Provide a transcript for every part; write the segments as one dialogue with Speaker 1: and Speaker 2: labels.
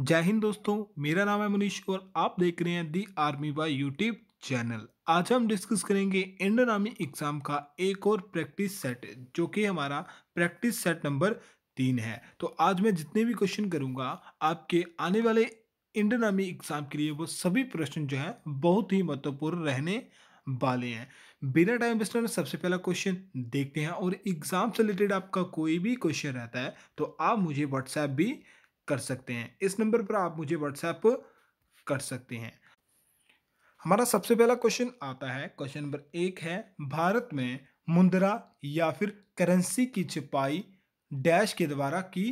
Speaker 1: जय हिंद दोस्तों मेरा नाम है मनीष और आप देख रहे हैं the army by YouTube channel आज हम डिस्कस करेंगे इंडियन आर्मी एग्जाम का एक और प्रैक्टिस सेट जो कि हमारा प्रैक्टिस सेट नंबर तीन है तो आज मैं जितने भी क्वेश्चन करूंगा आपके आने वाले इंडियन आर्मी एग्जाम के लिए वो सभी प्रश्न जो है बहुत ही महत्वपूर्ण रहने वाले हैं बिना टाइम वेस्ट करने सबसे पहला क्वेश्चन देखते हैं और एग्जाम से रिलेटेड आपका कोई भी क्वेश्चन रहता है तो आप मुझे व्हाट्सएप भी कर सकते हैं इस नंबर पर आप मुझे व्हाट्सएप कर सकते हैं हमारा सबसे पहला क्वेश्चन आता है क्वेश्चन नंबर एक है भारत में मुद्रा या फिर करेंसी की छपाई डैश के द्वारा की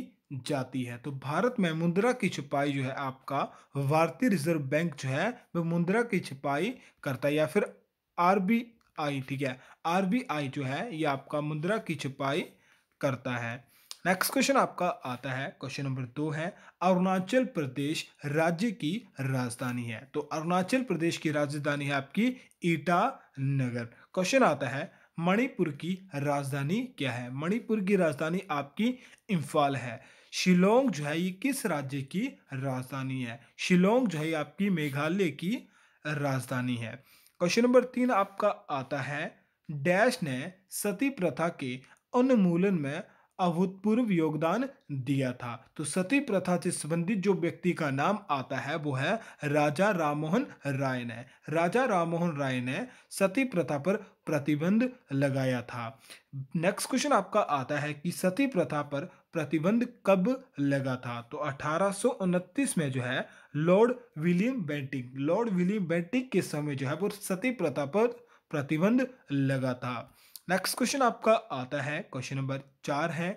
Speaker 1: जाती है तो भारत में मुद्रा की छिपाई जो है आपका भारतीय रिजर्व बैंक जो है वह मुद्रा की छिपाई करता है या फिर आर ठीक है आरबीआई जो है ये आपका मुद्रा की छिपाई करता है नेक्स्ट क्वेश्चन आपका आता है क्वेश्चन नंबर दो है अरुणाचल प्रदेश राज्य की राजधानी है तो अरुणाचल प्रदेश की राजधानी है आपकी ईटानगर क्वेश्चन आता है मणिपुर की राजधानी क्या है मणिपुर की राजधानी आपकी इम्फाल है शिलोंग जो है ये किस राज्य की राजधानी है शिलोंग जो है आपकी मेघालय की राजधानी है क्वेश्चन नंबर तीन आपका आता है डैश ने सती प्रथा के उन्मूलन में अभूतपूर्व योगदान दिया था तो सती प्रथा से संबंधित जो व्यक्ति का नाम आता है वो है राजा राममोहन राय ने राजा राममोहन राय ने सती प्रथा पर प्रतिबंध लगाया था नेक्स्ट क्वेश्चन आपका आता है कि सती प्रथा पर प्रतिबंध कब लगा था तो अठारह में जो है Lord William Bentinck Lord William Bentinck के समय जो है वो सती प्रथा पर प्रतिबंध लगा था नेक्स्ट क्वेश्चन आपका आता है क्वेश्चन नंबर चार है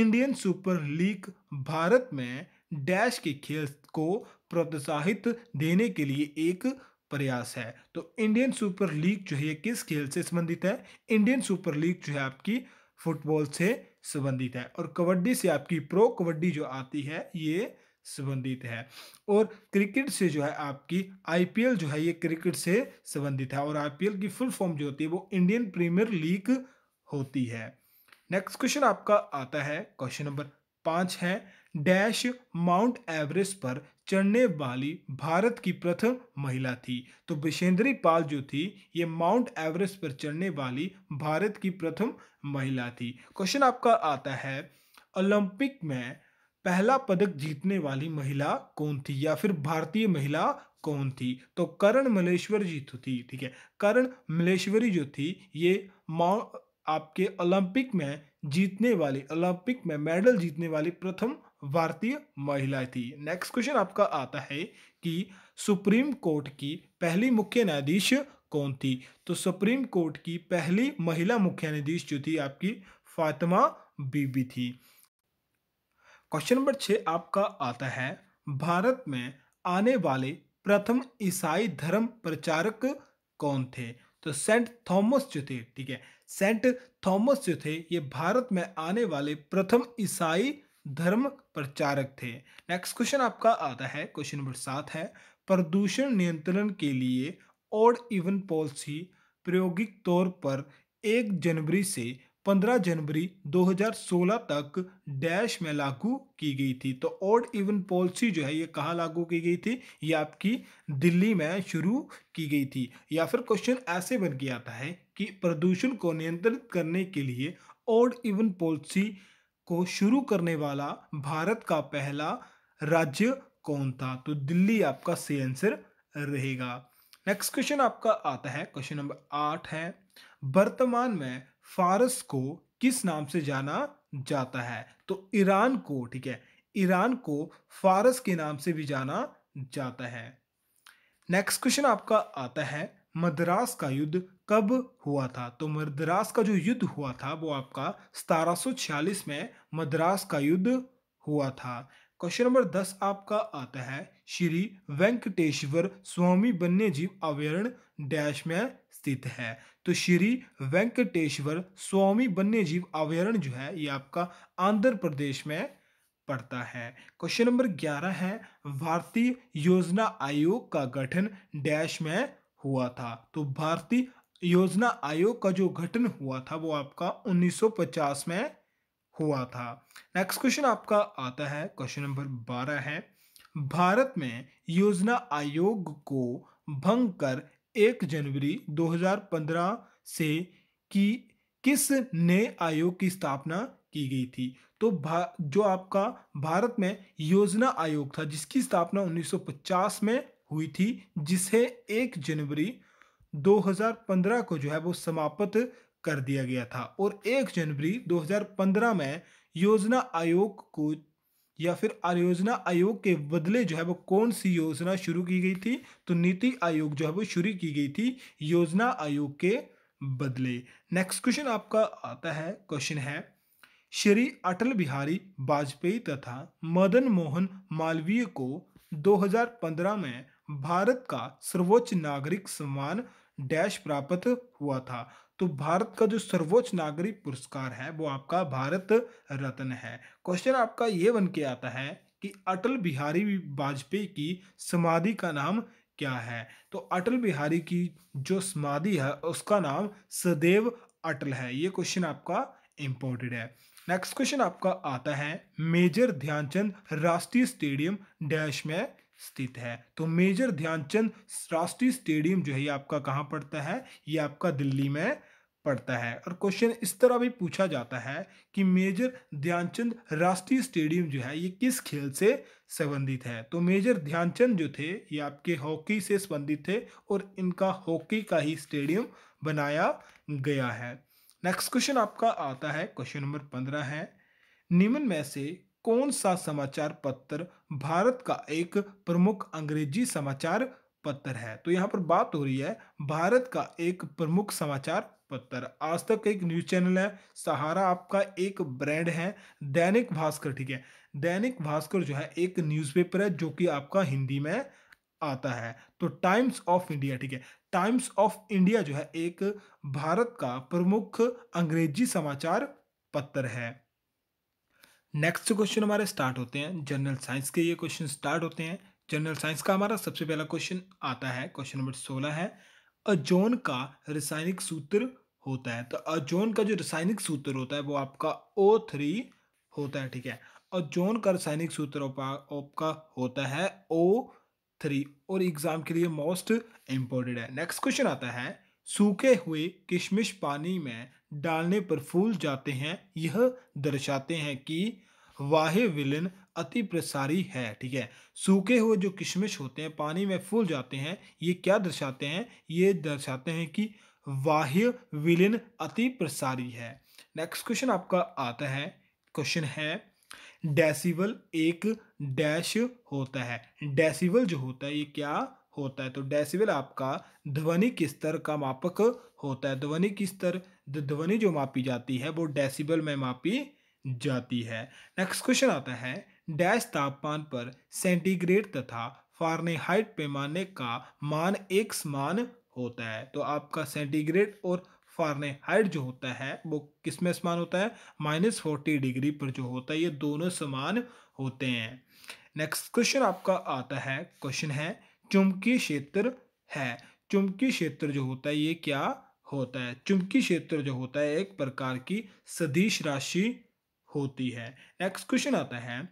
Speaker 1: इंडियन सुपर लीग भारत में डैश के खेल को प्रोत्साहित देने के लिए एक प्रयास है तो इंडियन सुपर लीग जो है किस खेल से संबंधित है इंडियन सुपर लीग जो है आपकी फुटबॉल से संबंधित है और कबड्डी से आपकी प्रो कबड्डी जो आती है ये संबंधित है और क्रिकेट से जो है आपकी आईपीएल जो है ये क्रिकेट से संबंधित है और आईपीएल की फुल फॉर्म जो होती है वो इंडियन प्रीमियर लीग होती है नेक्स्ट क्वेश्चन आपका आता है क्वेश्चन नंबर पाँच है डैश माउंट एवरेस्ट पर चढ़ने वाली भारत की प्रथम महिला थी तो बिशेंद्री पाल जो थी ये माउंट एवरेस्ट पर चढ़ने वाली भारत की प्रथम महिला थी क्वेश्चन आपका आता है ओलंपिक में पहला पदक जीतने वाली महिला कौन थी या फिर भारतीय महिला कौन थी तो करण मलेश्वर जी तो थी ठीक है करण मलेश्वरी जो थी ये माउ आपके ओलंपिक में जीतने वाली ओलंपिक में मेडल जीतने वाली प्रथम भारतीय महिला थी नेक्स्ट क्वेश्चन आपका आता है कि सुप्रीम कोर्ट की पहली मुख्य न्यायाधीश कौन थी तो सुप्रीम कोर्ट की पहली महिला मुख्य न्यायाधीश जो थी आपकी फातिमा बीबी थी क्वेश्चन नंबर छः आपका आता है भारत में आने वाले प्रथम ईसाई धर्म प्रचारक कौन थे तो सेंट थॉमस जो थे ठीक है सेंट थॉमस जो थे ये भारत में आने वाले प्रथम ईसाई धर्म प्रचारक थे नेक्स्ट क्वेश्चन आपका आता है क्वेश्चन नंबर सात है प्रदूषण नियंत्रण के लिए ऑड इवन पॉलिसी प्रायोगिक तौर पर एक जनवरी से 15 जनवरी 2016 तक डैश में लागू की गई थी तो ऑड इवन पॉलिसी जो है ये कहाँ लागू की गई थी ये आपकी दिल्ली में शुरू की गई थी या फिर क्वेश्चन ऐसे बन के आता है कि प्रदूषण को नियंत्रित करने के लिए ऑड इवन पॉलिसी को शुरू करने वाला भारत का पहला राज्य कौन था तो दिल्ली आपका सही आंसर रहेगा नेक्स्ट क्वेश्चन आपका आता है क्वेश्चन नंबर आठ है वर्तमान में फारस को किस नाम से जाना जाता है तो ईरान को ठीक है ईरान को फारस के नाम से भी जाना जाता है नेक्स्ट क्वेश्चन आपका आता है मद्रास का युद्ध कब हुआ था तो मद्रास का जो युद्ध हुआ था वो आपका सतारह में मद्रास का युद्ध हुआ था क्वेश्चन नंबर दस आपका आता है श्री वेंकटेश्वर स्वामी वन्य जीव अभ्यारण डैश में स्थित है तो श्री वेंकटेश्वर स्वामी वन्य जीव अभ्यारण जो है ये आपका आंध्र प्रदेश में पड़ता है क्वेश्चन नंबर ग्यारह है भारतीय योजना आयोग का गठन डैश में हुआ था तो भारतीय योजना आयोग का जो गठन हुआ था वो आपका 1950 में हुआ था नेक्स्ट क्वेश्चन आपका आता है क्वेश्चन नंबर बारह है भारत में योजना आयोग को भंग कर एक जनवरी 2015 से की किस नए आयोग की स्थापना की गई थी तो भा जो आपका भारत में योजना आयोग था जिसकी स्थापना 1950 में हुई थी जिसे एक जनवरी 2015 को जो है वो समाप्त कर दिया गया था और 1 जनवरी 2015 में योजना आयोग को या फिर आयोजना आयोग के बदले जो है वो कौन सी योजना शुरू की गई थी तो नीति आयोग जो है वो शुरू की गई थी योजना आयोग के बदले नेक्स्ट क्वेश्चन आपका आता है क्वेश्चन है श्री अटल बिहारी वाजपेयी तथा मदन मोहन मालवीय को 2015 में भारत का सर्वोच्च नागरिक सम्मान डैश प्राप्त हुआ था तो भारत का जो सर्वोच्च नागरिक पुरस्कार है वो आपका भारत रत्न है क्वेश्चन आपका ये बन के आता है कि अटल बिहारी वाजपेयी की समाधि का नाम क्या है तो अटल बिहारी की जो समाधि है उसका नाम सदैव अटल है ये क्वेश्चन आपका इम्पोर्टेड है नेक्स्ट क्वेश्चन आपका आता है मेजर ध्यानचंद राष्ट्रीय स्टेडियम डैश में स्थित है तो मेजर ध्यानचंद राष्ट्रीय स्टेडियम जो है ये आपका कहाँ पड़ता है ये आपका दिल्ली में पड़ता है और क्वेश्चन इस तरह भी पूछा जाता है कि मेजर ध्यानचंद राष्ट्रीय स्टेडियम जो है ये किस खेल से संबंधित है तो मेजर ध्यानचंद जो थे ये आपके हॉकी से संबंधित थे और इनका हॉकी का ही स्टेडियम बनाया गया है नेक्स्ट क्वेश्चन आपका आता है क्वेश्चन नंबर पंद्रह है निम्न में से कौन सा समाचार पत्र भारत का एक प्रमुख अंग्रेजी समाचार पत्र है तो यहाँ पर बात हो रही है भारत का एक प्रमुख समाचार पत्र आज तक एक न्यूज चैनल है सहारा आपका एक ब्रांड है दैनिक भास्कर ठीक है दैनिक भास्कर जो है एक न्यूज़पेपर है जो कि आपका हिंदी में आता है तो टाइम्स ऑफ इंडिया ठीक है टाइम्स ऑफ इंडिया जो है एक भारत का प्रमुख अंग्रेजी समाचार पत्र है नेक्स्ट क्वेश्चन हमारे स्टार्ट होते हैं जनरल साइंस के ये क्वेश्चन स्टार्ट होते हैं जनरल साइंस का हमारा सबसे पहला क्वेश्चन आता है क्वेश्चन नंबर सोलह है अजोन का रासायनिक सूत्र होता है तो अजोन का जो रासायनिक सूत्र होता है वो आपका ओ थ्री होता है ठीक है अजोन का रासायनिक सूत्र आपका होता है ओ थ्री और एग्जाम के लिए मोस्ट इम्पोर्टेंट है नेक्स्ट क्वेश्चन आता है सूखे हुए किशमिश पानी में डालने पर फूल जाते हैं यह दर्शाते हैं कि वाह विलन अति प्रसारी है ठीक है सूखे हुए जो किशमिश होते हैं पानी में फूल जाते हैं ये क्या दर्शाते हैं ये दर्शाते हैं कि वाह्य विलिन अति प्रसारी है नेक्स्ट क्वेश्चन आपका आता है क्वेश्चन है डेसिबल एक डैश होता है डेसिबल जो होता है ये क्या होता है तो डेसिबल आपका ध्वनि के स्तर का मापक होता है ध्वनि की स्तर ध्वनि जो मापी जाती है वो डेसिबल में मापी जाती है नेक्स्ट क्वेश्चन आता है डैश तापमान पर सेंटीग्रेड तथा फारनेहाइट पैमाने का मान एक समान होता है तो आपका सेंटीग्रेड और फारनेहाइट जो होता है वो किस में समान होता है माइनस फोर्टी डिग्री पर जो होता है ये दोनों समान होते हैं नेक्स्ट क्वेश्चन आपका आता है क्वेश्चन है चुंबकीय क्षेत्र है चुंबकीय क्षेत्र जो होता है ये क्या होता है चुंबकीय क्षेत्र जो होता है एक प्रकार की सदिश राशि होती है नेक्स्ट क्वेश्चन आता है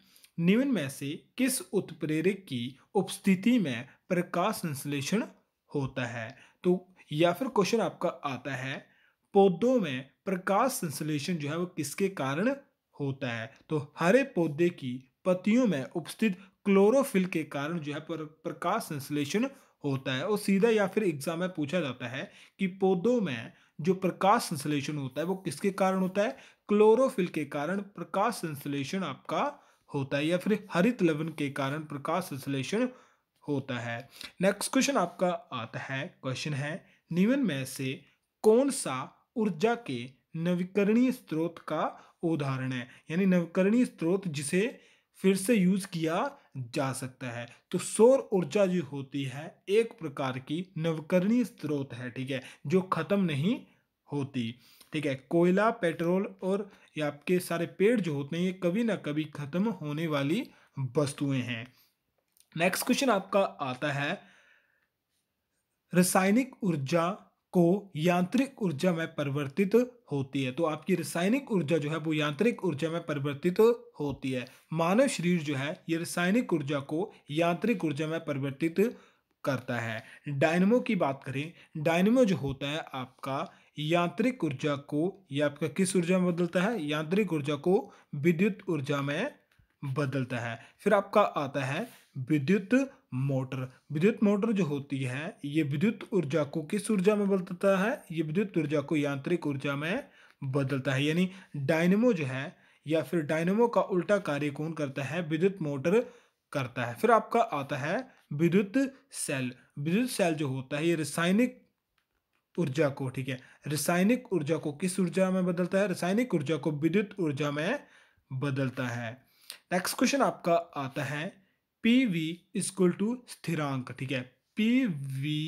Speaker 1: निम्न में से किस उत्प्रेरक की उपस्थिति में प्रकाश संश्लेषण होता है तो या फिर क्वेश्चन आपका आता है पौधों में प्रकाश संश्लेषण जो है वो किसके कारण होता है तो हरे पौधे की पत्तियों में उपस्थित क्लोरोफिल के कारण जो है प्रकाश संश्लेषण होता है और सीधा या फिर एग्जाम में पूछा जाता है कि पौधों में जो प्रकाश संश्लेषण होता है वो किसके कारण होता है क्लोरोफिल के कारण प्रकाश संश्लेषण आपका होता है या फिर हरित लवण के कारण प्रकाश संश्लेषण होता है नेक्स्ट क्वेश्चन आपका आता है क्वेश्चन है निवन में से कौन सा ऊर्जा के नवीकरणीय स्रोत का उदाहरण है यानी नवीकरणीय स्रोत जिसे फिर से यूज़ किया जा सकता है तो सौर ऊर्जा जो होती है एक प्रकार की नवकरणीय स्रोत है ठीक है जो ख़त्म नहीं होती ठीक है कोयला पेट्रोल और आपके सारे पेड़ जो होते हैं ये कभी ना कभी ख़त्म होने वाली वस्तुएं हैं नेक्स्ट क्वेश्चन आपका आता है रासायनिक ऊर्जा को यांत्रिक ऊर्जा में परिवर्तित होती है तो आपकी रासायनिक ऊर्जा जो है वो यांत्रिक ऊर्जा में परिवर्तित होती है मानव शरीर जो है ये रासायनिक ऊर्जा को यांत्रिक ऊर्जा में परिवर्तित करता है डायनमो की बात करें डायनमो जो होता है आपका यांत्रिक ऊर्जा को या आपका किस ऊर्जा में बदलता है यांत्रिक ऊर्जा को विद्युत ऊर्जा में बदलता है फिर आपका आता है विद्युत मोटर विद्युत मोटर जो होती है ये विद्युत ऊर्जा को किस ऊर्जा में बदलता है ये विद्युत ऊर्जा को यांत्रिक ऊर्जा में बदलता है यानी डायनेमो जो है या फिर डायनेमो का उल्टा कार्य कौन करता है विद्युत मोटर करता है फिर आपका आता है विद्युत सेल विद्युत सेल जो होता है ये रासायनिक ऊर्जा को ठीक है रासायनिक ऊर्जा को किस ऊर्जा में बदलता है रासायनिक ऊर्जा को विद्युत ऊर्जा में बदलता है नेक्स्ट क्वेश्चन आपका आता है पी वी इजक्वल टू स्थिरांक ठीक है पी वी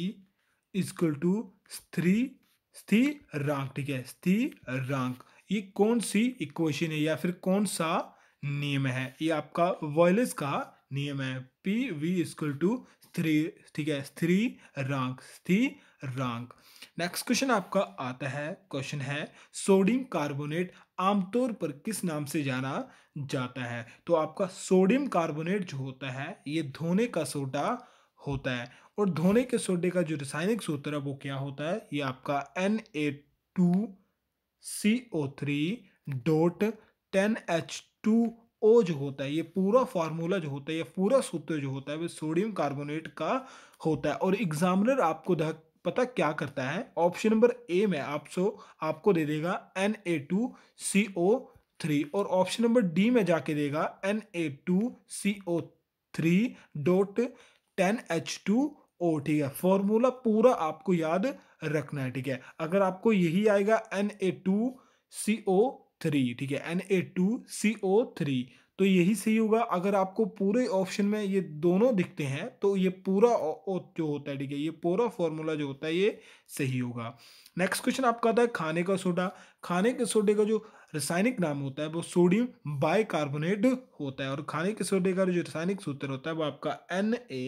Speaker 1: इजक्वल टू स्थ्री स्थिरांक ठीक है स्थिरांक ये कौन सी इक्वेशन है या फिर कौन सा नियम है ये आपका वॉयलेस का नियम है पी वी इजक्वल टू स्थ्री ठीक है स्थिरांक स्थिर रंग नेक्स्ट क्वेश्चन आपका आता है क्वेश्चन है सोडियम कार्बोनेट आमतौर पर किस नाम से जाना जाता है तो आपका सोडियम कार्बोनेट जो होता है ये धोने का सोडा होता है और धोने के सोडे का जो रासायनिक सूत्र है वो क्या होता है ये आपका N A two C O three dot ten H two O जो होता है ये पूरा फार्मूला जो होता है ये पूरा सूत्र जो होता है वो सोडियम कार्बोनेट का होता है और एग्जामिनर आपको पता क्या करता है ऑप्शन नंबर ए में आप सो आपको दे देगा N A two C O three और ऑप्शन नंबर डी में जाके देगा N A two C O three dot ten H two O ठीक है फॉर्मूला पूरा आपको याद रखना है ठीक है अगर आपको यही आएगा N A two C O three ठीक है N A two C O three तो यही सही होगा अगर आपको पूरे ऑप्शन में ये दोनों दिखते हैं तो ये पूरा जो होता है ठीक है ये पूरा फॉर्मूला जो होता है ये सही होगा नेक्स्ट क्वेश्चन आपका आता है खाने का सोडा खाने के सोडे का जो रासायनिक नाम होता है वो सोडियम बाइकार्बोनेट होता है और खाने के सोडे का जो रासायनिक सूत्र होता है वो आपका N A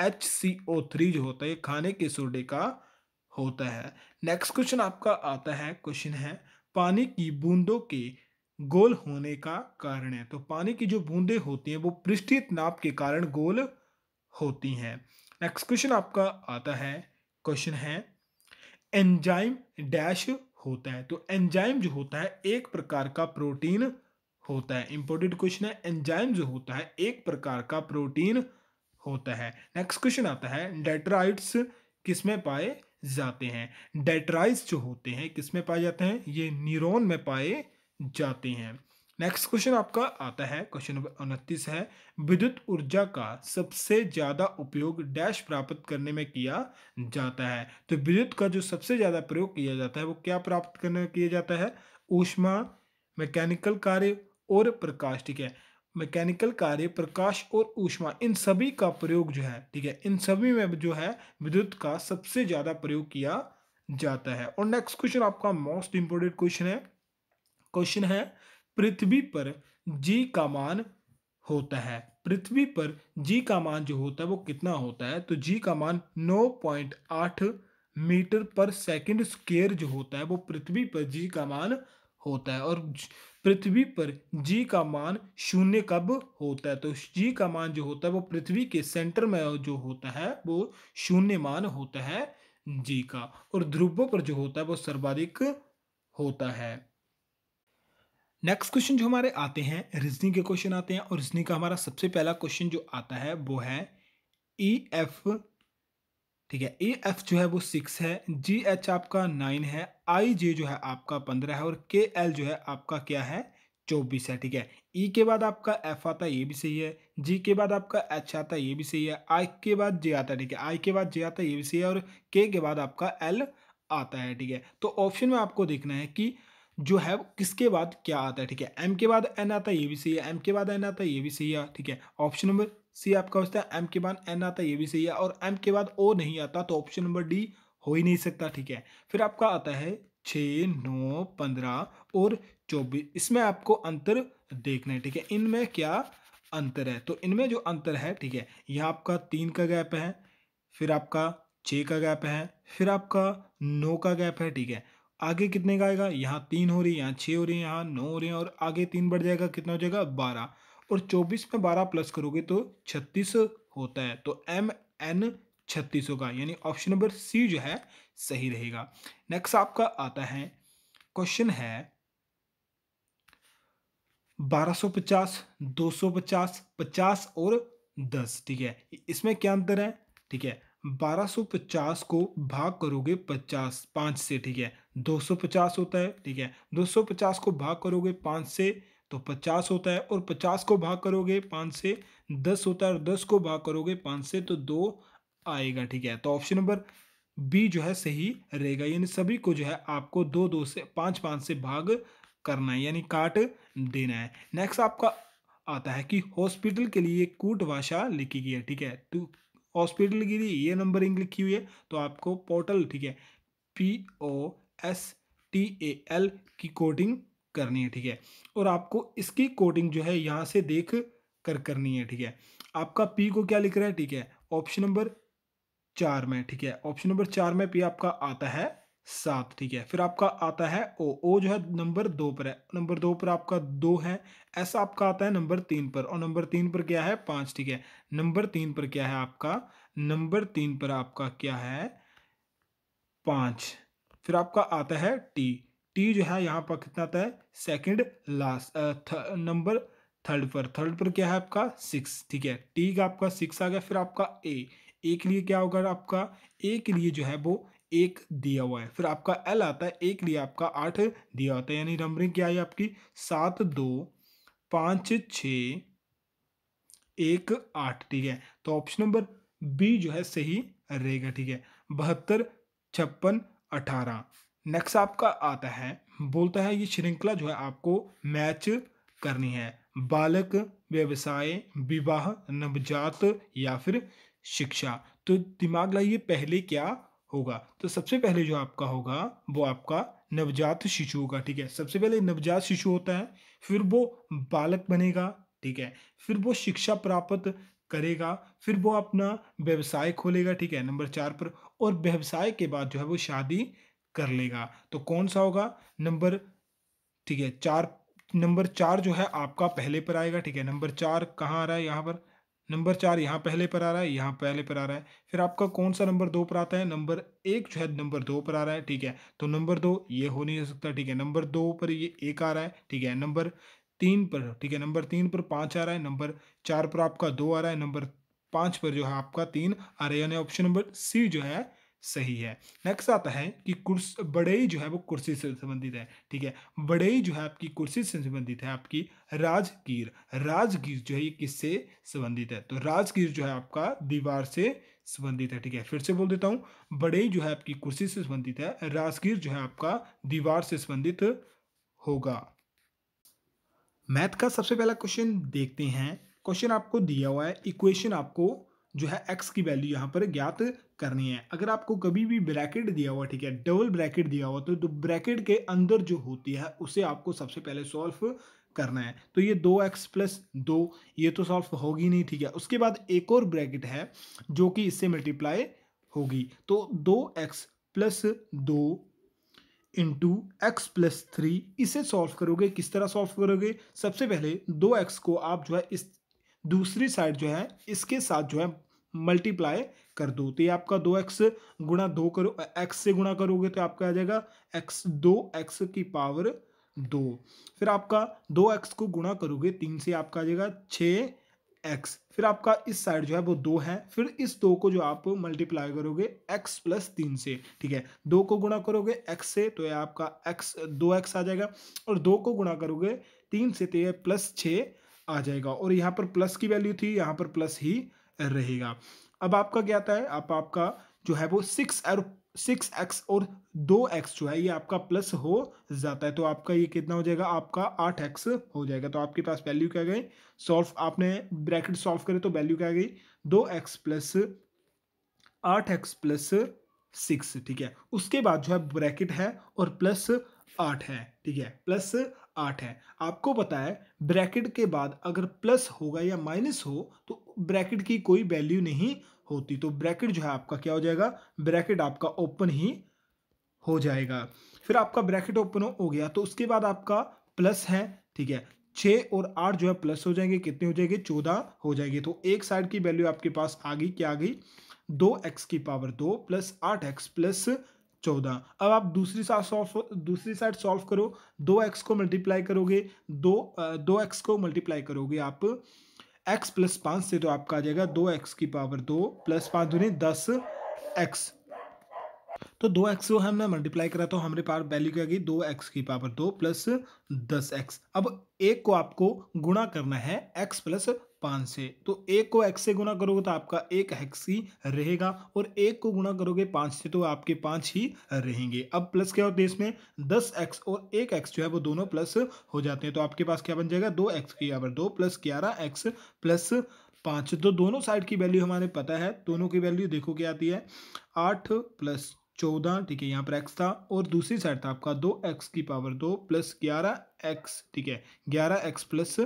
Speaker 1: H C O three जो होता है ये खाने के सोडे का होता है नेक्स्ट क्वेश्चन आपका आता है क्वेश्चन है पानी की बूंदों के गोल होने का कारण है तो पानी की जो बूंदें होती हैं वो पृष्ठित नाप के कारण गोल होती हैं नेक्स्ट क्वेश्चन आपका आता है क्वेश्चन है एंजाइम डैश होता है तो एंजाइम जो होता है एक प्रकार का प्रोटीन होता है इंपोर्टेंट क्वेश्चन है एंजाइम जो होता है एक प्रकार का प्रोटीन होता है नेक्स्ट क्वेश्चन आता है डेट्राइट्स किसमें पाए जाते हैं डेट्राइट्स जो होते हैं किसमें पाए जाते हैं ये न्यूरॉन में पाए जाते हैं नेक्स्ट क्वेश्चन आपका आता है क्वेश्चन नंबर उनतीस है विद्युत ऊर्जा का सबसे ज़्यादा उपयोग डैश प्राप्त करने में किया जाता है तो विद्युत का जो सबसे ज़्यादा प्रयोग किया जाता है वो क्या प्राप्त करने में किया जाता है ऊष्मा मैकेनिकल कार्य और प्रकाश ठीक है मैकेनिकल कार्य प्रकाश और ऊष्मा इन सभी का प्रयोग जो है ठीक है इन सभी में जो है विद्युत का सबसे ज़्यादा प्रयोग किया जाता है और नेक्स्ट क्वेश्चन आपका मोस्ट इंपोर्टेंट क्वेश्चन है क्वेश्चन है पृथ्वी पर जी का मान होता है पृथ्वी पर जी का मान जो होता है वो कितना होता है तो जी का मान 9.8 मीटर पर सेकंड स्क्वेयर जो होता है वो पृथ्वी पर जी का मान होता है और पृथ्वी पर जी का मान शून्य कब होता है तो जी का मान जो होता है वो पृथ्वी के सेंटर में जो होता है वो शून्य मान होता है जी का और ध्रुवों पर जो होता है वो सर्वाधिक होता है नेक्स्ट क्वेश्चन जो हमारे आते हैं रीजनिंग के क्वेश्चन आते हैं और रीजनिंग का हमारा सबसे पहला क्वेश्चन जो आता है वो है ई e एफ ठीक है ए e एफ जो है वो सिक्स है जी एच आपका नाइन है आई जे जो है आपका पंद्रह है और के एल जो है आपका क्या है चौबीस है ठीक है ई e के बाद आपका एफ आता है ये भी सही है जी के बाद आपका एच आता है ये भी सही है आई के बाद जे आता है ठीक है आई के बाद जे आता है ये भी सही है और के के बाद आपका एल आता है ठीक है तो ऑप्शन में आपको देखना है कि जो है किसके बाद क्या आता है ठीक है एम के बाद एन आता है ये भी सही है एम के बाद एन आता है ये भी सही है ठीक है ऑप्शन नंबर सी आपका होता है एम के बाद एन आता है ये भी सही है और एम के बाद ओ नहीं आता तो ऑप्शन नंबर डी हो ही नहीं सकता ठीक है फिर आपका आता है छः नौ पंद्रह और चौबीस इसमें आपको अंतर देखना है ठीक है इनमें क्या अंतर है तो इनमें जो अंतर है ठीक है यह आपका तीन का गैप है फिर आपका छः का गैप है फिर आपका नौ का गैप है ठीक है आगे कितने का आएगा यहाँ तीन हो रही है यहाँ छः हो रही है यहाँ नौ हो रही है और आगे तीन बढ़ जाएगा कितना हो जाएगा बारह और चौबीस में बारह प्लस करोगे तो छत्तीस होता है तो एम एन छत्तीस होगा यानी ऑप्शन नंबर सी जो है सही रहेगा नेक्स्ट आपका आता है क्वेश्चन है 1250, 250, 50 और 10 ठीक है इसमें क्या अंतर है ठीक है 1250 को भाग करोगे 50 पाँच से ठीक है 250 होता है ठीक है 250 को भाग करोगे पाँच से तो 50 होता है और 50 को भाग करोगे पाँच से 10 होता है और 10 को भाग करोगे पाँच से तो दो आएगा ठीक है तो ऑप्शन नंबर बी जो है सही रहेगा यानी सभी को जो है आपको दो दो से पाँच पाँच से भाग करना है यानी काट देना है नेक्स्ट आपका आता है कि हॉस्पिटल के लिए कूट भाषा लिखी गई है ठीक है तो हॉस्पिटल की दी ये नंबरिंग लिखी हुई है तो आपको पोर्टल ठीक है P O S T A L की कोडिंग करनी है ठीक है और आपको इसकी कोडिंग जो है यहाँ से देख कर करनी है ठीक है आपका पी को क्या लिख रहा है ठीक है ऑप्शन नंबर चार में ठीक है ऑप्शन नंबर चार में पी आपका आता है सात ठीक है फिर आपका आता है ओ ओ जो है नंबर दो पर है नंबर दो पर आपका दो है ऐसा आपका आता है नंबर तीन पर और नंबर तीन पर क्या है पांच ठीक है नंबर तीन पर क्या है आपका नंबर तीन पर आपका क्या है पांच फिर आपका आता है टी टी जो है यहाँ पर कितना आता है सेकंड लास्ट नंबर थर्ड पर थर्ड पर क्या है आपका सिक्स ठीक है टी का आपका सिक्स आ गया फिर आपका ए ए के लिए क्या होगा आपका ए के लिए जो है वो एक दिया हुआ है फिर आपका एल आता है एक लिया आपका आठ दिया होता है यानी नंबरिंग क्या है आपकी सात दो पाँच छ एक आठ ठीक है तो ऑप्शन नंबर बी जो है सही रहेगा ठीक है बहत्तर छप्पन अठारह नेक्स्ट आपका आता है बोलता है ये श्रृंखला जो है आपको मैच करनी है बालक व्यवसाय विवाह नवजात या फिर शिक्षा तो दिमाग लाइए पहले क्या होगा तो सबसे पहले जो आपका होगा वो आपका नवजात शिशु होगा ठीक है सबसे पहले नवजात शिशु होता है फिर वो बालक बनेगा ठीक है फिर वो शिक्षा प्राप्त करेगा फिर वो अपना व्यवसाय खोलेगा ठीक है नंबर चार पर और व्यवसाय के बाद जो है वो शादी कर लेगा तो कौन सा होगा नंबर ठीक है चार नंबर चार जो है आपका पहले पर आएगा ठीक है नंबर चार कहाँ आ रहा है यहाँ पर नंबर चार यहाँ पहले पर आ रहा है यहाँ पहले पर आ रहा है फिर आपका कौन सा नंबर दो पर आता है नंबर एक जो है नंबर दो पर आ रहा है ठीक है तो नंबर दो ये हो नहीं सकता ठीक है नंबर दो पर ये एक आ रहा है ठीक है नंबर तीन पर ठीक है नंबर तीन पर पाँच आ रहा है नंबर चार पर आपका दो आ रहा है नंबर पाँच पर जो है आपका तीन आ रहा है यानी ऑप्शन नंबर सी जो है सही है नेक्स्ट आता है कि कुर्स बढ़ई जो है वो कुर्सी से संबंधित है ठीक है बढ़ई जो है आपकी कुर्सी से संबंधित है आपकी राजगीर राजगीर जो है ये किससे संबंधित है तो राजगीर जो है आपका दीवार से संबंधित है ठीक है फिर से बोल देता हूँ बढ़ई जो है आपकी कुर्सी से संबंधित है राजगीर जो है आपका दीवार से संबंधित होगा मैथ का सबसे पहला क्वेश्चन देखते हैं क्वेश्चन आपको दिया हुआ है इक्वेशन आपको जो है एक्स की वैल्यू यहाँ पर ज्ञात करनी है अगर आपको कभी भी ब्रैकेट दिया हुआ ठीक है डबल ब्रैकेट दिया हुआ तो, तो ब्रैकेट के अंदर जो होती है उसे आपको सबसे पहले सॉल्व करना है तो ये दो एक्स प्लस दो ये तो सॉल्व होगी नहीं ठीक है उसके बाद एक और ब्रैकेट है जो कि इससे मल्टीप्लाई होगी तो दो एक्स प्लस दो इंटू एक्स प्लस थ्री इसे सॉल्व करोगे किस तरह सॉल्व करोगे सबसे पहले दो एक्स को आप जो है इस दूसरी साइड जो है इसके साथ जो है मल्टीप्लाई कर दो तो ये आपका दो एक्स गुणा दो करो एक्स से गुणा करोगे तो आपका आ जाएगा एक्स दो एक्स की पावर दो फिर आपका दो एक्स को गुणा करोगे तीन से आपका आ जाएगा छ एक्स फिर आपका इस साइड जो है वो दो है फिर इस दो को जो आप मल्टीप्लाई करोगे एक्स प्लस तीन से ठीक है दो को गुणा करोगे एक्स से तो ये आपका एक्स दो एक्स आ जाएगा और दो को गुणा करोगे तीन से तो ये प्लस छः आ जाएगा और यहाँ पर प्लस की वैल्यू थी यहाँ पर प्लस ही रहेगा अब आपका क्या आता है आप आपका जो है वो सिक्स और सिक्स एक्स और दो एक्स जो है ये आपका प्लस हो जाता है तो आपका ये कितना हो जाएगा आपका आठ एक्स हो जाएगा तो आपके पास वैल्यू क्या गई सॉल्व आपने ब्रैकेट सॉल्व करे तो वैल्यू क्या गई दो एक्स प्लस आठ एक्स प्लस सिक्स ठीक है उसके बाद जो है ब्रैकेट है और प्लस आठ है ठीक है प्लस आठ है आपको पता है ब्रैकेट के बाद अगर प्लस होगा या माइनस हो तो ब्रैकेट की कोई वैल्यू नहीं होती तो ब्रैकेट जो है आपका क्या हो जाएगा ब्रैकेट आपका ओपन ही हो जाएगा फिर आपका ब्रैकेट ओपन हो गया तो उसके बाद आपका प्लस है ठीक है छः और आठ जो है प्लस हो जाएंगे कितने हो जाएंगे चौदह हो जाएंगे तो एक साइड की वैल्यू आपके पास आ गई क्या आ गई दो एक्स की पावर दो प्लस आठ एक्स प्लस चौदह अब आप दूसरी साइड सॉल्व दूसरी साइड सॉल्व करो दो एक्स को मल्टीप्लाई करोगे दो दो एक्स को मल्टीप्लाई करोगे आप एक्स प्लस पाँच से तो आपका आ जाएगा दो एक्स की पावर दो प्लस पाँच दूनी दस एक्स तो दो एक्स को हमने मल्टीप्लाई करा तो हमारे पास वैल्यू क्या गई दो एक्स की पावर दो प्लस दस एक्स अब एक को आपको गुणा करना है एक्स प्लस पाँच से तो एक को एक्स से गुणा करोगे तो आपका एक एक्स ही रहेगा और एक को गुणा करोगे पाँच से तो आपके पाँच ही रहेंगे अब प्लस क्या होते हैं इसमें दस एक्स और एक एक्स जो है वो दोनों प्लस हो जाते हैं तो आपके पास क्या बन जाएगा दो एक्स की बराबर दो प्लस ग्यारह एक्स प्लस पाँच तो दोनों साइड की वैल्यू हमारे पता है दोनों की वैल्यू देखो क्या आती है आठ प्लस चौदह ठीक है यहाँ पर एक्स था और दूसरी साइड था आपका दो एक्स की पावर दो प्लस ग्यारह एक्स ठीक है ग्यारह एक्स प्लस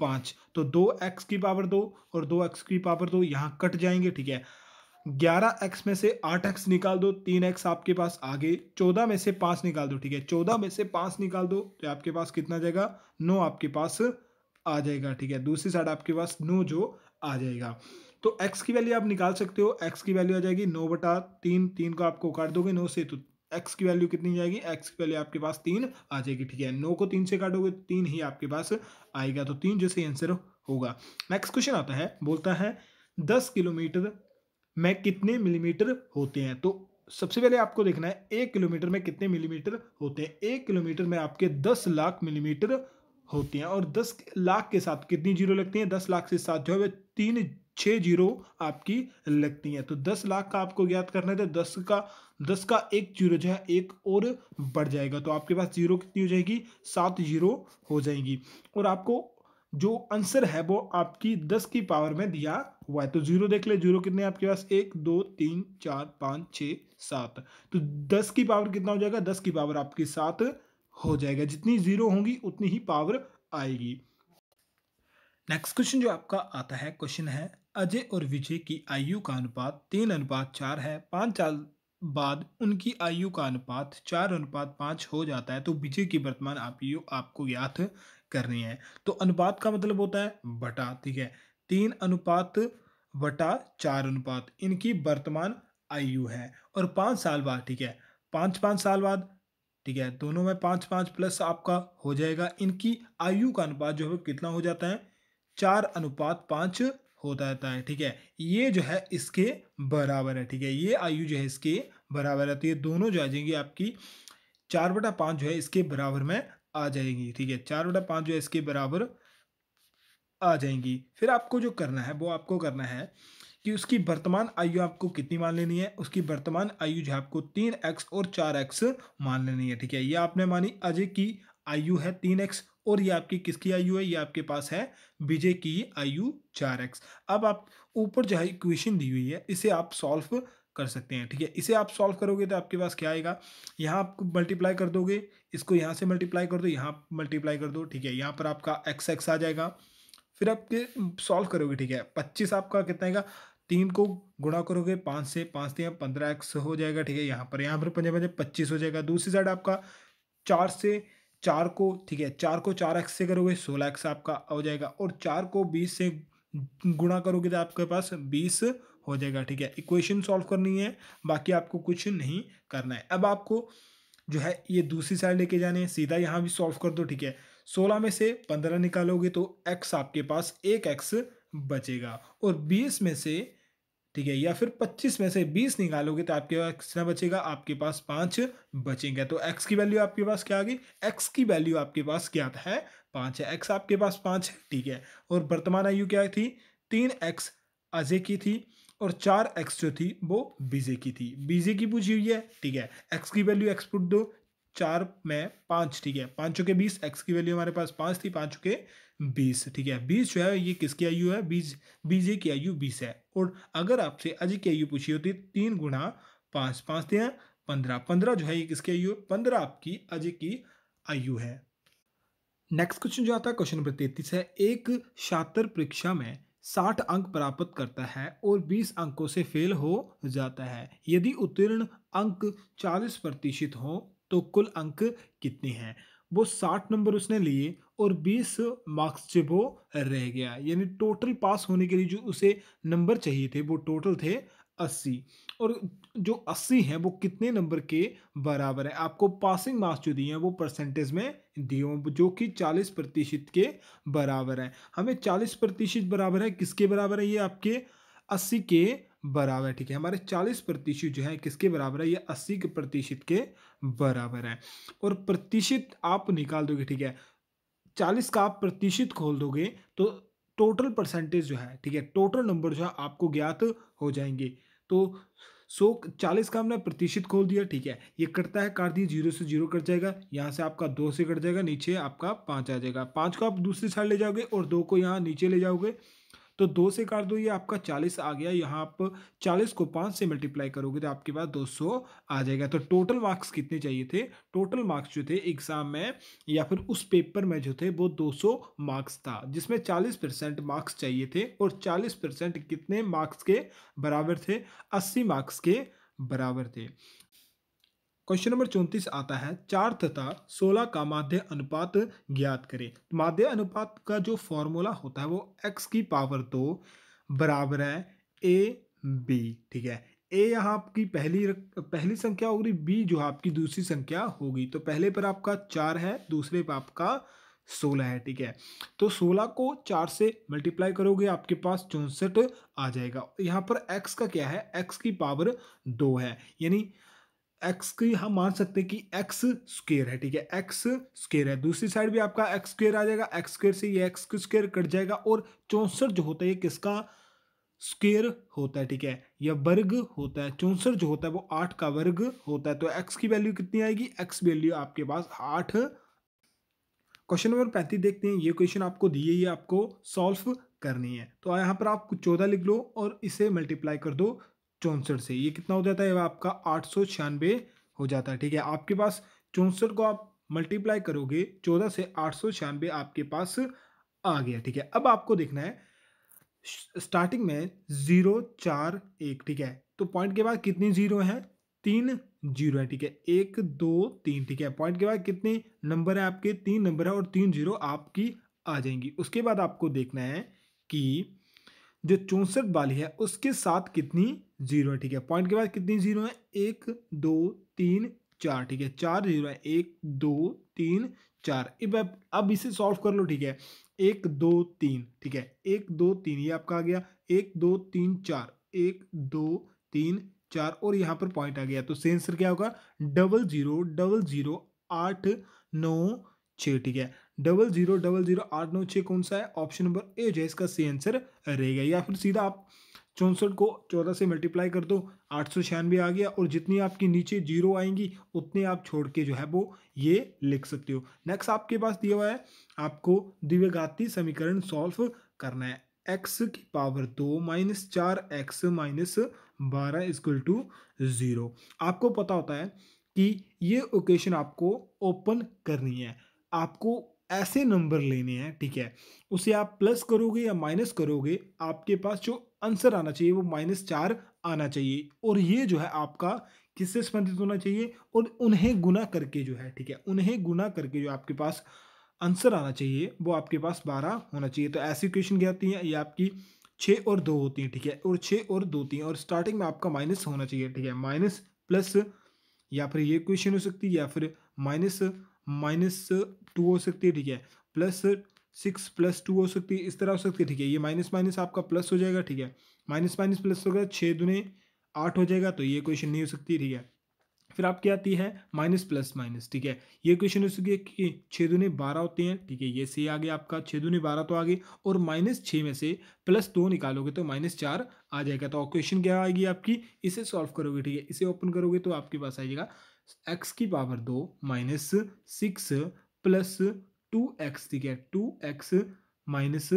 Speaker 1: पाँच तो दो एक्स की पावर दो और दो एक्स की पावर दो यहाँ कट जाएंगे ठीक है ग्यारह एक्स में से आठ एक्स निकाल दो तीन एक्स आपके पास आगे चौदह में से पाँच निकाल दो ठीक है चौदह में से पाँच निकाल दो तो आपके पास कितना जाएगा नौ आपके पास आ जाएगा ठीक है दूसरी साइड आपके पास नौ जो आ जाएगा तो एक्स की वैल्यू आप निकाल सकते हो एक्स की वैल्यू आ जाएगी नौ बटा तीन तीन को आपको काट दोगे नौ से तो एक्स की वैल्यू कितनी जाएगी एक्स की वैल्यू आपके पास तीन आ जाएगी ठीक है नौ को तीन से काटोगे तो तीन ही आपके पास आएगा तो तीन जैसे आंसर होगा नेक्स्ट क्वेश्चन आता है बोलता है दस किलोमीटर में कितने मिलीमीटर होते हैं तो सबसे पहले आपको देखना है एक किलोमीटर में कितने मिलीमीटर होते हैं एक किलोमीटर में आपके दस लाख मिलीमीटर होते हैं और दस लाख के साथ कितनी जीरो लगती है दस लाख से साथ जो है तीन छः जीरो आपकी लगती हैं तो दस लाख का आपको ज्ञात करना है तो दस का दस का एक जीरो जो है एक और बढ़ जाएगा तो आपके पास जीरो कितनी हो जाएगी सात जीरो हो जाएगी और आपको जो आंसर है वो आपकी दस की पावर में दिया हुआ है तो जीरो देख ले जीरो कितने आपके पास एक दो तीन चार पाँच छः सात तो दस की पावर कितना हो जाएगा दस की पावर आपकी सात हो जाएगा जितनी जीरो होंगी उतनी ही पावर आएगी नेक्स्ट क्वेश्चन जो आपका आता है क्वेश्चन है अजय और विजय की आयु का अनुपात तीन अनुपात चार है पाँच साल बाद उनकी आयु का अनुपात चार अनुपात पाँच हो जाता है तो विजय की वर्तमान आयु आपको याद करनी है तो अनुपात का मतलब होता है बटा ठीक है तीन अनुपात बटा चार अनुपात इनकी वर्तमान आयु है और पाँच साल बाद ठीक है पाँच पाँच साल बाद ठीक है दोनों में पाँच पाँच प्लस आपका हो जाएगा इनकी आयु का अनुपात जो है कितना हो जाता है चार अनुपात पाँच होता रहता है ठीक है ये जो है इसके बराबर है ठीक है ये आयु जो है इसके बराबर है तो ये दोनों जो आ जाएंगी आपकी चार बटा पाँच जो है इसके बराबर में आ जाएंगी ठीक है चार बटा पाँच जो है इसके बराबर आ जाएंगी फिर आपको जो करना है वो आपको करना है कि उसकी वर्तमान आयु आपको कितनी मान लेनी है उसकी वर्तमान आयु जो है आपको तीन एक्स और चार एक्स मान लेनी है ठीक है ये आपने मानी अजय की आयु है तीन एक्स और ये आपकी किसकी आयु है ये आपके पास है विजय की आयु चार एक्स अब आप ऊपर जो है इक्वेशन दी हुई है इसे आप सॉल्व कर सकते हैं ठीक है इसे आप सॉल्व करोगे तो आपके पास क्या आएगा यहाँ आप मल्टीप्लाई कर दोगे इसको यहाँ से मल्टीप्लाई कर दो यहाँ मल्टीप्लाई कर दो ठीक है यहाँ पर आपका एक्स एक्स आ जाएगा फिर आप सॉल्व करोगे ठीक है पच्चीस आपका कितना आएगा तीन को गुणा करोगे पाँच से पाँच तीन पंद्रह एक्स हो जाएगा ठीक है यहाँ पर यहाँ पर पंजे पंजे पच्चीस हो जाएगा दूसरी साइड आपका चार से चार को ठीक है चार को चार एक्स से करोगे सोलह एक्स आपका हो जाएगा और चार को बीस से गुणा करोगे तो आपके पास बीस हो जाएगा ठीक है इक्वेशन सॉल्व करनी है बाकी आपको कुछ नहीं करना है अब आपको जो है ये दूसरी साइड लेके जाने हैं सीधा यहाँ भी सॉल्व कर दो ठीक है सोलह में से पंद्रह निकालोगे तो एक्स आपके पास एक एक्स बचेगा और बीस में से ठीक है या फिर 25 में से 20 निकालोगे तो आपके पास कितना बचेगा आपके पास पाँच बचेंगे तो x की वैल्यू आपके पास क्या आ गई x की वैल्यू आपके पास क्या है पाँच है x आपके पास पाँच है ठीक है और वर्तमान आयु क्या थी तीन एक्स अजय की थी और चार एक्स जो थी वो बीजे की थी बीजे की पूछी हुई है ठीक है एक्स की वैल्यू एक्सपुट दो चार में पाँच ठीक है पाँचों के बीस एक्स की वैल्यू हमारे पास पाँच थी पाँचों के बीस ठीक है बीस जो है ये किसकी आयु है बीस बीजे की आयु बीस है और अगर आपसे अजय की आयु पूछी होती तीन गुणा पाँच पाँच दें पंद्रह पंद्रह जो है ये किसकी आयु है पंद्रह आपकी अजय की आयु है नेक्स्ट क्वेश्चन जो आता है क्वेश्चन नंबर तैतीस है एक छात्र परीक्षा में साठ अंक प्राप्त करता है और बीस अंकों से फेल हो जाता है यदि उत्तीर्ण अंक चालीस प्रतिशत हो तो कुल अंक कितने हैं वो साठ नंबर उसने लिए और बीस मार्क्स से वो रह गया यानी टोटल पास होने के लिए जो उसे नंबर चाहिए थे वो टोटल थे अस्सी और जो अस्सी हैं वो कितने नंबर के बराबर है आपको पासिंग मार्क्स जो दिए हैं वो परसेंटेज में दिए हों जो कि चालीस प्रतिशत के बराबर है हमें चालीस प्रतिशत बराबर है किसके बराबर है ये आपके अस्सी के बराबर ठीक है हमारे 40 प्रतिशत जो है किसके बराबर है ये 80 के प्रतिशत के बराबर है और प्रतिशत आप निकाल दोगे ठीक है 40 का आप प्रतिशत खोल दोगे तो टोटल परसेंटेज जो है ठीक है टोटल नंबर जो है आपको ज्ञात हो जाएंगे तो सो चालीस का हमने प्रतिशत खोल दिया ठीक है ये कटता है काट दिए जीरो से जीरो कट जाएगा यहाँ से आपका दो से कट जाएगा नीचे आपका पाँच आ जाएगा पाँच को आप दूसरी साइड ले जाओगे और दो को यहाँ नीचे ले जाओगे तो दो से काट दो ये आपका चालीस आ गया यहाँ आप चालीस को पाँच से मल्टीप्लाई करोगे तो आपके पास दो सौ आ जाएगा तो टोटल मार्क्स कितने चाहिए थे टोटल मार्क्स जो थे एग्ज़ाम में या फिर उस पेपर में जो थे वो दो सौ मार्क्स था जिसमें चालीस परसेंट मार्क्स चाहिए थे और चालीस परसेंट कितने मार्क्स के बराबर थे अस्सी मार्क्स के बराबर थे क्वेश्चन नंबर चौंतीस आता है चार तथा सोलह का माध्य अनुपात ज्ञात करें माध्य अनुपात का जो फॉर्मूला होता है वो एक्स की पावर दो बराबर है ए बी ठीक है ए यहाँ आपकी पहली पहली संख्या होगी बी जो आपकी दूसरी संख्या होगी तो पहले पर आपका चार है दूसरे पर आपका सोलह है ठीक है तो सोलह को चार से मल्टीप्लाई करोगे आपके पास चौंसठ आ जाएगा यहाँ पर एक्स का क्या है एक्स की पावर दो है यानी एक्स की हम मान सकते हैं कि एक्स स्क्र है ठीक है एक्स स्क्र है दूसरी साइड भी आपका एक्स स्क्र आ जाएगा एक्स स्क्र से ये एक्स स्क्र कट जाएगा और चौंसठ जो होता है ये किसका स्क्र होता है ठीक है या वर्ग होता है चौंसठ जो होता है वो आठ का वर्ग होता है तो एक्स की वैल्यू कितनी आएगी एक्स वैल्यू आपके पास आठ क्वेश्चन नंबर पैंतीस देखते हैं ये क्वेश्चन आपको दिए ये आपको सॉल्व करनी है तो यहाँ पर आप कुछ चौदह लिख लो और इसे मल्टीप्लाई कर दो चौंसठ से ये कितना हो जाता है आपका आठ सौ छियानवे हो जाता है ठीक है आपके पास चौंसठ को आप मल्टीप्लाई करोगे चौदह से आठ सौ छियानवे आपके पास आ गया ठीक है अब आपको देखना है स्टार्टिंग में ज़ीरो चार एक ठीक है तो पॉइंट के बाद कितनी जीरो है तीन जीरो है ठीक है एक दो तीन ठीक है पॉइंट के बाद कितने नंबर है आपके तीन नंबर है और तीन जीरो आपकी आ जाएंगी उसके बाद आपको देखना है कि जो चौंसठ वाली है उसके साथ कितनी जीरो है ठीक है पॉइंट के बाद कितनी जीरो है एक दो तीन चार ठीक है चार जीरो है एक दो तीन चार अब अब इसे सॉल्व कर लो ठीक है एक दो तीन ठीक है एक दो तीन ये आपका आ गया एक दो तीन चार एक दो तीन चार और यहाँ पर पॉइंट आ गया तो सेंसर क्या होगा डबल जीरो डबल जीरो आठ नौ छः ठीक है डबल जीरो डबल जीरो आठ नौ छः कौन सा है ऑप्शन नंबर ए जो है इसका सी आंसर रहेगा या फिर सीधा आप चौंसठ को चौदह से मल्टीप्लाई कर दो आठ सौ छियानवे आ गया और जितनी आपकी नीचे जीरो आएंगी उतने आप छोड़ के जो है वो ये लिख सकते हो नेक्स्ट आपके पास दिया हुआ है आपको द्विघाती समीकरण सॉल्व करना है एक्स की पावर दो माइनस चार एक्स माइनस बारह इजक्ल टू ज़ीरो आपको पता होता है कि ये ओकेशन आपको ओपन करनी है आपको ऐसे नंबर लेने हैं ठीक है उसे आप प्लस करोगे या माइनस करोगे आपके पास जो आंसर आना चाहिए वो माइनस चार आना चाहिए और ये जो है आपका किससे संबंधित होना चाहिए और उन्हें गुना करके जो है ठीक है उन्हें गुना करके जो आपके पास आंसर आना चाहिए वो आपके पास बारह होना चाहिए तो ऐसी क्वेश्चन क्या होती है ये आपकी छः और दो होती हैं ठीक है और छः और दो होती हैं और स्टार्टिंग में आपका माइनस होना चाहिए ठीक है माइनस प्लस या फिर ये क्वेश्चन हो सकती है या फिर माइनस माइनस टू हो सकती है ठीक है प्लस सिक्स प्लस टू हो सकती है इस तरह हो सकती है ठीक है ये माइनस माइनस आपका प्लस हो जाएगा ठीक है माइनस माइनस प्लस हो गया छः दुने आठ हो जाएगा तो ये क्वेश्चन नहीं हो सकती ठीक है फिर आपकी आती है माइनस प्लस माइनस ठीक है ये क्वेश्चन हो सकती है कि छः दुने बारह होते हैं ठीक है ये से आ गया आपका छः दुने बारह तो आ गई और माइनस छः में से प्लस दो निकालोगे तो माइनस चार आ जाएगा तो क्वेश्चन क्या आएगी आपकी इसे सॉल्व करोगे ठीक है इसे ओपन करोगे तो आपके पास आ जाएगा एक्स की पावर दो minus six plus two x ठीक है टू एक्स माइनस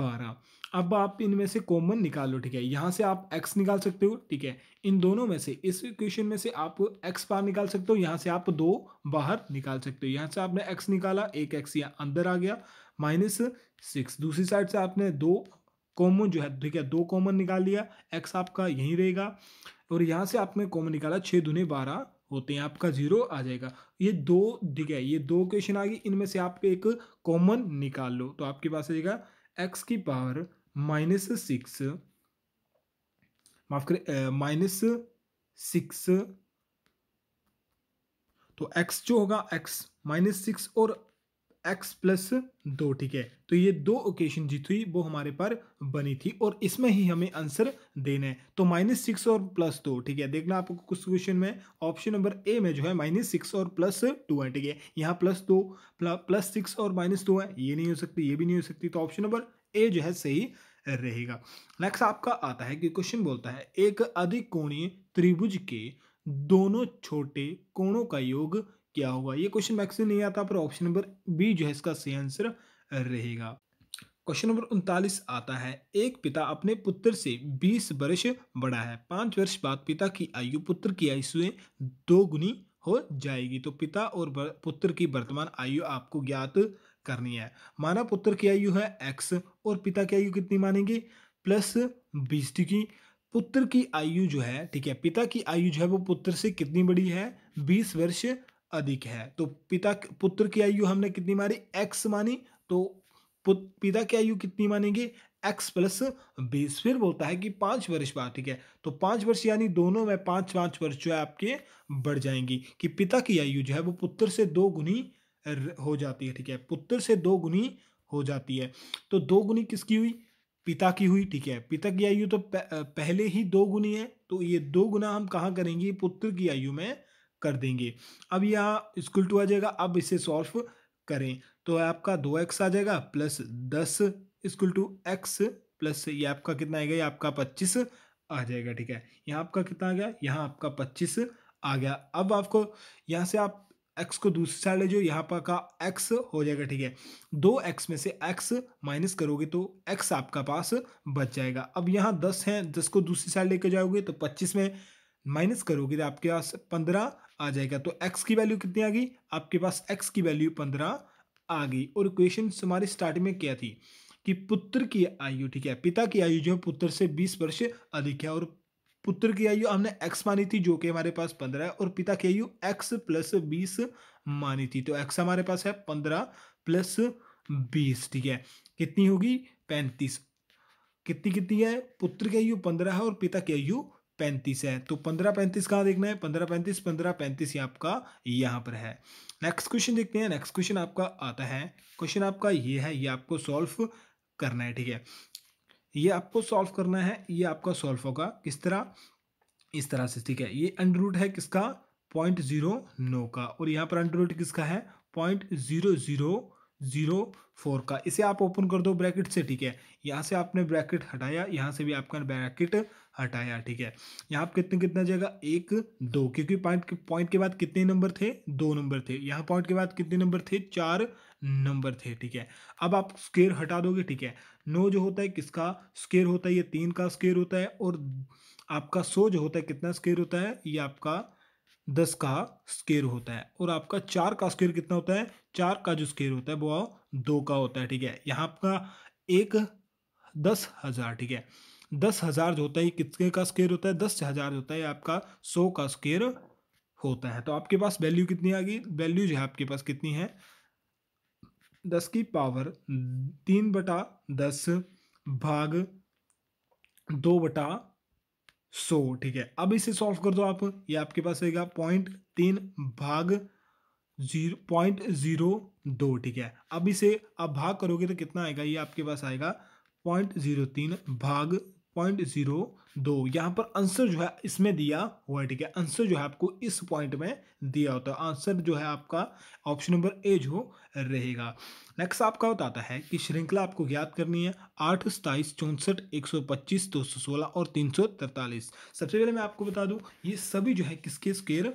Speaker 1: बारह अब आप इनमें से कॉमन निकाल लो ठीक है यहाँ से आप x निकाल सकते हो ठीक है इन दोनों में से इस इक्वेशन में से आप x बाहर निकाल सकते हो यहाँ से आप दो बाहर निकाल सकते हो यहाँ से आपने x निकाला एक एक्स यहाँ अंदर आ गया माइनस सिक्स दूसरी साइड से आपने दो कॉमन जो है ठीक है दो कॉमन निकाल लिया x आपका यहीं रहेगा और यहाँ से आपने कॉमन निकाला छः दुने बारह होते हैं आपका जीरो आ जाएगा ये दो दिख है ये दो क्वेश्चन आ गए इनमें से आप एक कॉमन निकाल लो तो आपके पास आ जाएगा एक्स की पावर माइनस सिक्स माफ करें माइनस सिक्स तो एक्स जो होगा एक्स माइनस सिक्स और एक्स प्लस दो ठीक है तो ये दो ओकेशन जीत हुई वो हमारे पर बनी थी और इसमें ही हमें आंसर देना है तो माइनस सिक्स और प्लस दो ठीक है देखना आपको कुछ क्वेश्चन में ऑप्शन नंबर ए में जो है माइनस सिक्स और प्लस टू है ठीक है यहाँ प्लस दो प्लस सिक्स और माइनस दो है ये नहीं हो सकती ये भी नहीं हो सकती तो ऑप्शन नंबर ए जो है सही रहेगा नेक्स्ट आपका आता है कि क्वेश्चन बोलता है एक अधिक त्रिभुज के दोनों छोटे कोणों का योग क्या होगा ये क्वेश्चन मैक्सिम नहीं आता पर ऑप्शन नंबर बी जो है इसका सही आंसर रहेगा क्वेश्चन नंबर उनतालीस आता है एक पिता अपने पुत्र से बीस वर्ष बड़ा है पाँच वर्ष बाद पिता की आयु पुत्र की आयु से दो गुनी हो जाएगी तो पिता और पुत्र की वर्तमान आयु आपको ज्ञात करनी है माना पुत्र की आयु है एक्स और पिता की आयु कितनी मानेंगे प्लस बीस की पुत्र की आयु जो है ठीक है पिता की आयु जो है वो पुत्र से कितनी बड़ी है बीस वर्ष अधिक है तो पिता पुत्र की आयु हमने कितनी मारी एक्स मानी तो पिता की आयु कितनी मानेंगे एक्स प्लस बीस फिर बोलता है कि पाँच वर्ष बाद ठीक है तो पांच वर्ष यानी दोनों में पाँच पाँच वर्ष जो है आपके बढ़ जाएंगी कि पिता की आयु जो है वो पुत्र से दो गुनी हो जाती है ठीक है पुत्र से दो गुनी हो जाती है तो दो गुनी किसकी हुई पिता की हुई ठीक है पिता की आयु तो पहले ही दो गुनी है तो ये दो गुना हम कहाँ करेंगे पुत्र की आयु में कर देंगे अब यहाँ स्कूल टू आ जाएगा अब इसे सॉल्व करें तो आपका दो एक्स आ जाएगा प्लस दस स्कूल टू एक्स प्लस ये आपका कितना आएगा ये आपका पच्चीस आ जाएगा ठीक है यहाँ आपका कितना आ गया यहाँ आपका पच्चीस आ गया अब आपको यहाँ से आप एक्स को दूसरी साइड ले जो यहाँ पर का एक्स हो जाएगा ठीक है दो एक्स में से एक्स माइनस करोगे तो एक्स आपका पास बच जाएगा अब यहाँ दस है दस को दूसरी साइड लेके जाओगे तो पच्चीस में माइनस करोगे तो आपके पास पंद्रह आ जाएगा तो एक्स की वैल्यू कितनी आ गई आपके पास एक्स की वैल्यू पंद्रह आ गई और क्वेश्चन हमारे स्टार्टिंग में क्या थी कि पुत्र की आयु ठीक है पिता की आयु जो है पुत्र से बीस वर्ष अधिक है और पुत्र की आयु हमने एक्स मानी थी जो कि हमारे पास पंद्रह है और पिता की आयु एक्स प्लस बीस मानी थी तो एक्स हमारे पास है पंद्रह प्लस बीस ठीक है कितनी होगी पैंतीस कितनी कितनी है पुत्र की आयु पंद्रह है और पिता की आयु पैंतीस है तो पंद्रह पैंतीस कहाँ देखना है पंद्रह पैंतीस पंद्रह पैंतीस ये आपका यहाँ पर है नेक्स्ट क्वेश्चन देखते हैं नेक्स्ट क्वेश्चन आपका आता है क्वेश्चन आपका ये है ये आपको सॉल्व करना है ठीक है ये आपको सॉल्व करना है ये आपका सॉल्व होगा किस तरह इस तरह से ठीक है ये अंडर रूट है किसका पॉइंट जीरो नौ का और यहाँ पर अंडर रूट किसका है point zero zero zero four का इसे आप ओपन कर दो ब्रैकेट से ठीक है यहाँ से आपने ब्रैकेट हटाया यहाँ से भी आपका ब्रैकेट हटाया ठीक है यहाँ पर कितने कितना जाएगा एक दो क्योंकि पॉइंट पॉइंट के बाद कितने नंबर थे दो नंबर थे यहाँ पॉइंट के बाद कितने नंबर थे चार नंबर थे ठीक है अब आप स्केयर हटा दोगे ठीक है नो जो होता है किसका स्केयर होता है ये तीन का स्केयर होता है और आपका सो जो होता है कितना स्केयर होता है ये आपका दस का स्केयर होता है और आपका चार का स्केयर कितना होता है चार का जो स्केयर होता है वो दो का होता है ठीक है यहाँ आपका एक दस हज़ार ठीक है दस हज़ार जो होता है कितने का स्केयर होता है दस हज़ार होता है आपका सौ का स्केयर होता है तो आपके पास वैल्यू कितनी आ गई वैल्यू जो है आपके पास कितनी है दस की पावर तीन बटा दस भाग दो बटा सो ठीक है अब इसे सॉल्व कर दो आप ये आपके पास रहेगा पॉइंट तीन भाग जीरो पॉइंट जीरो दो ठीक है अब इसे आप भाग करोगे तो कितना आएगा ये आपके पास आएगा पॉइंट जीरो तीन भाग पॉइंट जीरो दो यहाँ पर आंसर जो है इसमें दिया हुआ है ठीक है आंसर जो है आपको इस पॉइंट में दिया होता है आंसर जो है आपका ऑप्शन नंबर ए जो रहेगा नेक्स्ट आपका बताता है कि श्रृंखला आपको ज्ञात करनी है आठ सताईस चौंसठ एक सौ पच्चीस दो सौ सोलह और तीन सौ तरतालीस सबसे पहले मैं आपको बता दूँ ये सभी जो है किसके स्केयर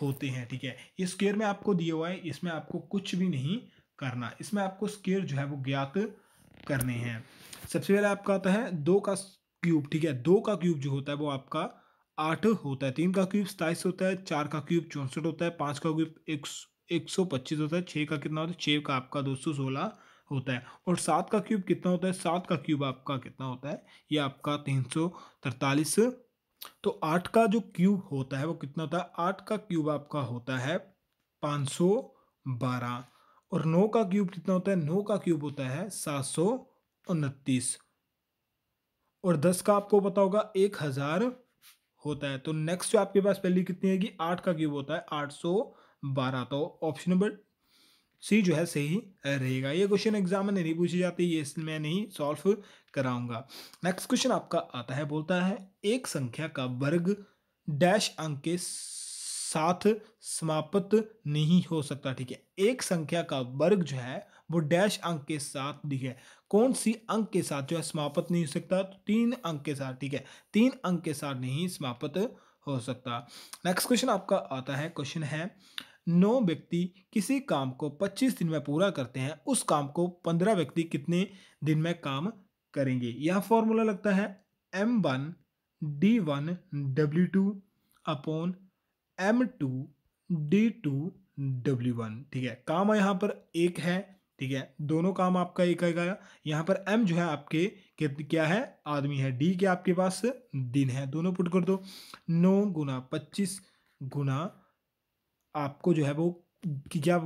Speaker 1: होते हैं ठीक है ये स्केयर में आपको दिए हुआ है इसमें आपको कुछ भी नहीं करना इसमें आपको स्केयर जो है वो ज्ञात करने हैं सबसे पहले आपका आता है दो का क्यूब ठीक है दो का क्यूब जो होता है वो आपका आठ होता है तीन का क्यूब सताइस होता है चार का क्यूब चौंसठ होता है पाँच का क्यूब एक एक सौ पच्चीस होता है छः का कितना होता है छः का आपका दो सौ सोलह होता है और सात का क्यूब कितना होता है सात का क्यूब आपका कितना होता है ये आपका तीन सौ तरतालीस तो आठ का जो क्यूब होता है वो कितना होता है आठ का क्यूब आपका होता है पाँच सौ बारह और नौ का क्यूब कितना होता है नौ का क्यूब होता है सात सौ उनतीस और दस का आपको पता होगा एक हज़ार होता है तो नेक्स्ट जो आपके पास पहली कितनी है कि आठ का क्यूब होता है आठ सौ बारह तो ऑप्शन नंबर सी जो है सही रहेगा ये क्वेश्चन एग्जाम में नहीं पूछी जाती ये मैं नहीं सॉल्व कराऊंगा नेक्स्ट क्वेश्चन आपका आता है बोलता है एक संख्या का वर्ग डैश अंक के साथ समाप्त नहीं हो सकता ठीक है एक संख्या का वर्ग जो है वो डैश अंक के साथ दिखे कौन सी अंक के साथ जो है समाप्त नहीं हो सकता तो तीन अंक के साथ ठीक है तीन अंक के साथ नहीं समाप्त हो सकता नेक्स्ट क्वेश्चन आपका आता है क्वेश्चन है नौ व्यक्ति किसी काम को पच्चीस दिन में पूरा करते हैं उस काम को पंद्रह व्यक्ति कितने दिन में काम करेंगे यह फॉर्मूला लगता है M one D one W two upon M two D two W one ठीक है काम यहाँ पर एक है ठीक है दोनों काम आपका एक आएगा यहाँ पर एम जो है आपके क्या है आदमी है डी के आपके पास दिन है दोनों पुट कर दो नौ गुना पच्चीस गुना आपको जो है वो क्या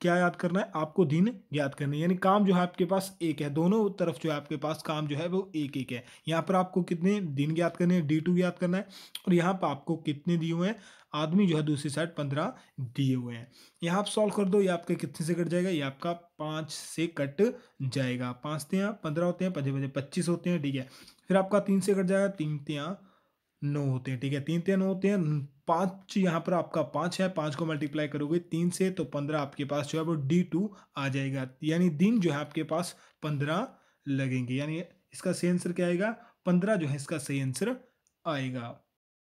Speaker 1: क्या याद करना है आपको दिन याद करना है यानी काम जो है आपके पास एक है दोनों तरफ जो है आपके पास काम जो है वो एक एक है यहाँ पर आपको कितने दिन याद करने हैं डी टू याद करना है और यहाँ पर आपको कितने दिए हुए हैं आदमी जो है दूसरी साइड पंद्रह दिए हुए हैं यहाँ आप सॉल्व कर दो ये आपके कितने से कट जाएगा ये आपका पाँच से कट जाएगा पाँच तिया पंद्रह होते हैं पंद्रह पंद्रह पच्चीस होते हैं ठीक है फिर आपका तीन से कट जाएगा तीन तिया नौ होते हैं ठीक है तीन तीन होते हैं पाँच यहाँ पर आपका पाँच है पाँच को मल्टीप्लाई करोगे तीन से तो पंद्रह आपके पास जो है वो डी टू आ जाएगा यानी दिन जो है आपके पास पंद्रह लगेंगे यानी इसका सही आंसर क्या आएगा पंद्रह जो है इसका सही आंसर आएगा